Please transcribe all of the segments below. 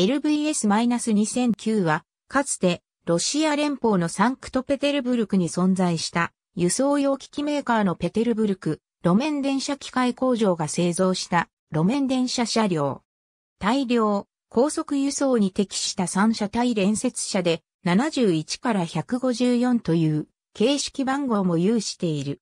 LVS-2009 は、かつて、ロシア連邦のサンクトペテルブルクに存在した、輸送用機器メーカーのペテルブルク、路面電車機械工場が製造した、路面電車車両。大量、高速輸送に適した3車体連接車で、71から154という、形式番号も有している。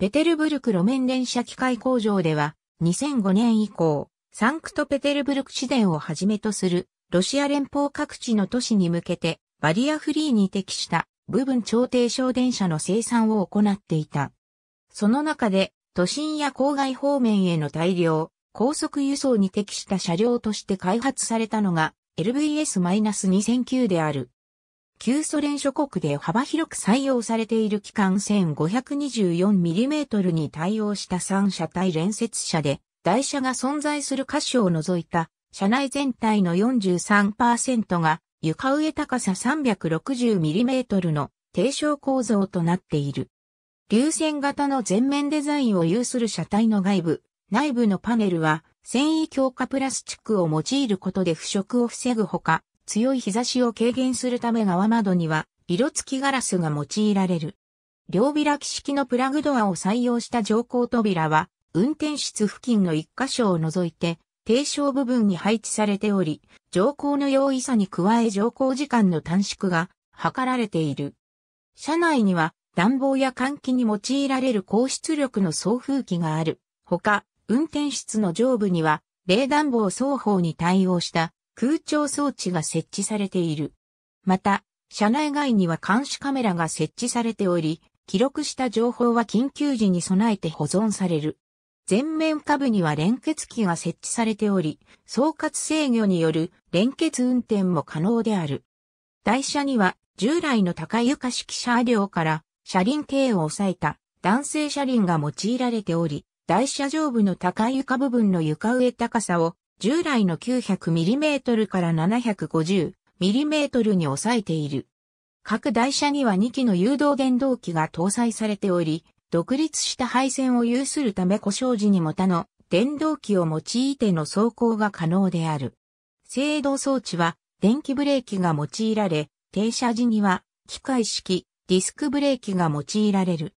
ペテルブルク路面電車機械工場では、2005年以降、サンクトペテルブルク市電をはじめとするロシア連邦各地の都市に向けてバリアフリーに適した部分超低省電車の生産を行っていた。その中で都心や郊外方面への大量、高速輸送に適した車両として開発されたのが LVS-2009 である。旧ソ連諸国で幅広く採用されている機関 1524mm に対応した3車体連接車で、台車が存在する箇所を除いた、車内全体の43%が床上高さ 360mm の低床構造となっている。流線型の全面デザインを有する車体の外部、内部のパネルは繊維強化プラスチックを用いることで腐食を防ぐほか、強い日差しを軽減するため側窓には色付きガラスが用いられる。両開き式のプラグドアを採用した乗降扉は運転室付近の一箇所を除いて、低床部分に配置されており、乗降の容易さに加え乗降時間の短縮が図られている。車内には暖房や換気に用いられる高出力の送風機がある。ほか、運転室の上部には冷暖房双方に対応した空調装置が設置されている。また、車内外には監視カメラが設置されており、記録した情報は緊急時に備えて保存される。前面下部には連結機が設置されており、総括制御による連結運転も可能である。台車には従来の高床式車両から車輪径を抑えた男性車輪が用いられており、台車上部の高床部分の床上高さを従来の 900mm から 750mm に抑えている。各台車には2機の誘導原動機が搭載されており、独立した配線を有するため故障時にも他の電動機を用いての走行が可能である。制動装置は電気ブレーキが用いられ、停車時には機械式ディスクブレーキが用いられる。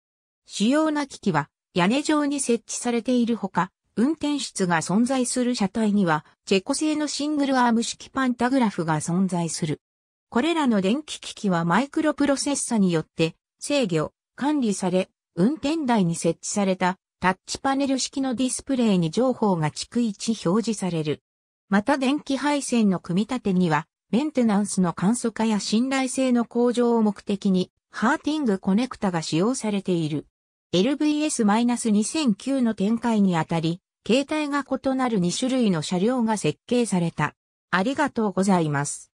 主要な機器は屋根上に設置されているほか、運転室が存在する車体には、チェコ製のシングルアーム式パンタグラフが存在する。これらの電気機器はマイクロプロセッサによって制御、管理され、運転台に設置されたタッチパネル式のディスプレイに情報が逐一表示される。また電気配線の組み立てには、メンテナンスの簡素化や信頼性の向上を目的に、ハーティングコネクタが使用されている。LVS-2009 の展開にあたり、形態が異なる2種類の車両が設計された。ありがとうございます。